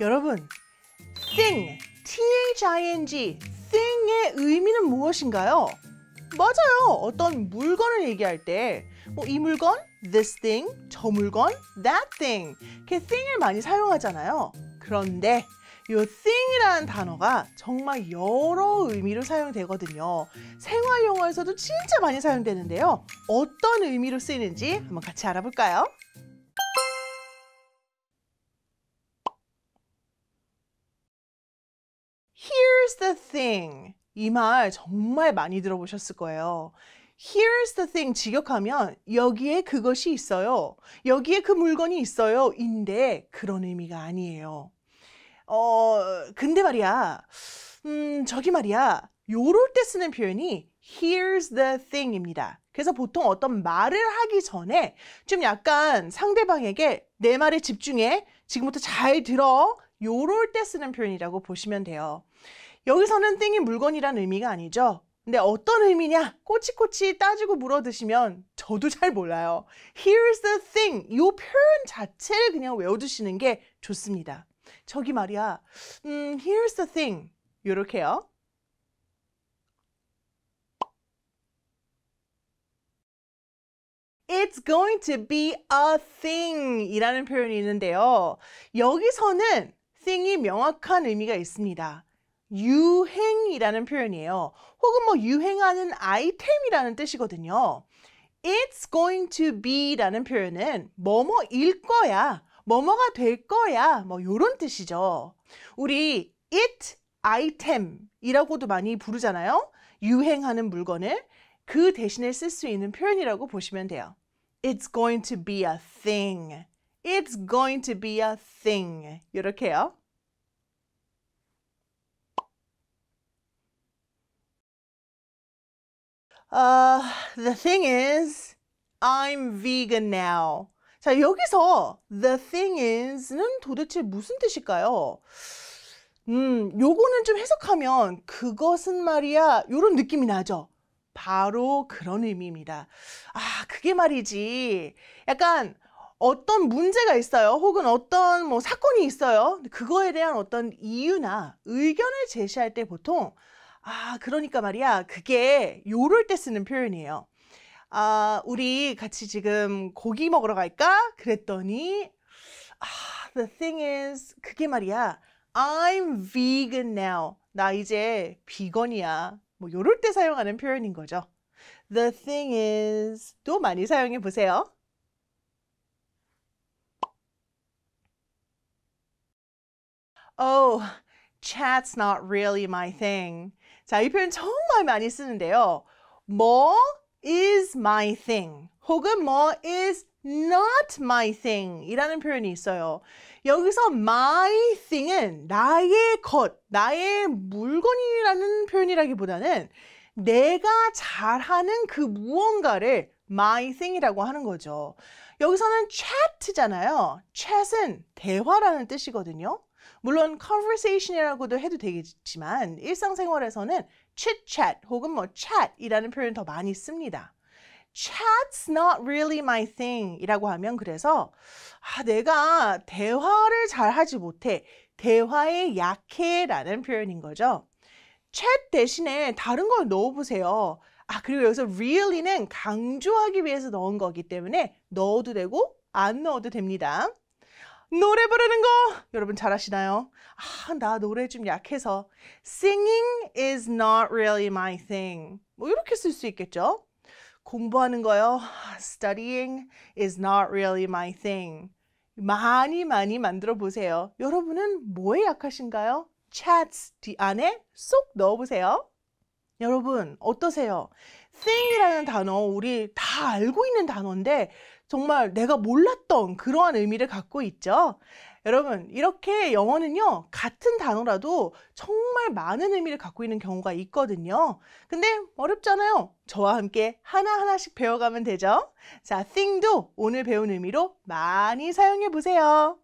여러분, sing, t-h-i-n-g, sing의 의미는 무엇인가요? 맞아요. 어떤 물건을 얘기할 때, 뭐이 물건, this thing, 저 물건, that thing, 이렇게 thing을 많이 사용하잖아요. 그런데 요 thing이라는 단어가 정말 여러 의미로 사용되거든요. 생활 용어에서도 진짜 많이 사용되는데요. 어떤 의미로 쓰이는지 한번 같이 알아볼까요? Here's the thing. 이 말 정말 많이 들어보셨을 거예요. Here's the thing 직역하면 여기에 그것이 있어요. 여기에 그 물건이 있어요. 인데 그런 의미가 아니에요. 어, 근데 말이야. 음, 저기 말이야. 요럴 때 쓰는 표현이 here's the thing입니다. 그래서 보통 어떤 말을 하기 전에 좀 약간 상대방에게 내 말에 집중해. 지금부터 잘 들어. 요럴 때 쓰는 표현이라고 보시면 돼요. 여기서는 띵이 물건이란 의미가 아니죠. 근데 어떤 의미냐 꼬치꼬치 따지고 물어드시면 저도 잘 몰라요. Here's the thing. 이 표현 자체를 그냥 외워두시는 게 좋습니다. 저기 말이야. 음, here's the thing. 요렇게요. It's going to be a thing 이라는 표현이 있는데요. 여기서는 thing이 명확한 의미가 있습니다. 유행이라는 표현이에요. 혹은 뭐 유행하는 아이템이라는 뜻이거든요. It's going to be라는 표현은 뭐뭐일 거야, 뭐뭐가 될 거야, 뭐 요런 뜻이죠. 우리 it item이라고도 많이 부르잖아요. 유행하는 물건을 그 대신에 쓸 수 있는 표현이라고 보시면 돼요. It's going to be a thing. It's going to be a thing. 이렇게요. Uh, the thing is, I'm vegan now. 자, 여기서 the thing is는 도대체 무슨 뜻일까요? 음, 요거는 좀 해석하면 그것은 말이야 요런 느낌이 나죠. 바로 그런 의미입니다. 아, 그게 말이지. 약간 어떤 문제가 있어요. 혹은 어떤 뭐 사건이 있어요. 그거에 대한 어떤 이유나 의견을 제시할 때 보통 아, 그러니까 말이야. 그게 요럴 때 쓰는 표현이에요. 아, 우리 같이 지금 고기 먹으러 갈까? 그랬더니 아, the thing is 그게 말이야. I'm vegan now. 나 이제 비건이야. 뭐 요럴 때 사용하는 표현인 거죠. The thing is 또 많이 사용해 보세요. Oh, chat's not really my thing. 자, 이 표현 정말 많이 쓰는데요. 뭐 is my thing 혹은 뭐 is not my thing 이라는 표현이 있어요. 여기서 my thing은 나의 것, 나의 물건이라는 표현이라기보다는 내가 잘하는 그 무언가를 my thing이라고 하는 거죠. 여기서는 chat잖아요. chat은 대화라는 뜻이거든요. 물론 conversation이라고도 해도 되겠지만 일상생활에서는 chit chat 혹은 뭐 chat이라는 표현 더 많이 씁니다. Chat's not really my thing 이라고 하면 그래서 아, 내가 대화를 잘 하지 못해 대화에 약해 라는 표현인 거죠. chat 대신에 다른 걸 넣어보세요. 아 그리고 여기서 really는 강조하기 위해서 넣은 거기 때문에 넣어도 되고 안 넣어도 됩니다. 노래 부르는 거 여러분 잘 아시나요? 아, 나 노래 좀 약해서 singing is not really my thing. 뭐 이렇게 쓸 수 있겠죠? 공부하는 거요. studying is not really my thing. 많이 많이 만들어 보세요. 여러분은 뭐에 약하신가요? chats 뒤 안에 쏙 넣어 보세요. 여러분 어떠세요? thing이라는 단어 우리 다 알고 있는 단어인데 정말 내가 몰랐던 그러한 의미를 갖고 있죠. 여러분, 이렇게 영어는요, 같은 단어라도 정말 많은 의미를 갖고 있는 경우가 있거든요. 근데 어렵잖아요. 저와 함께 하나하나씩 배워가면 되죠. 자, thing도 오늘 배운 의미로 많이 사용해 보세요.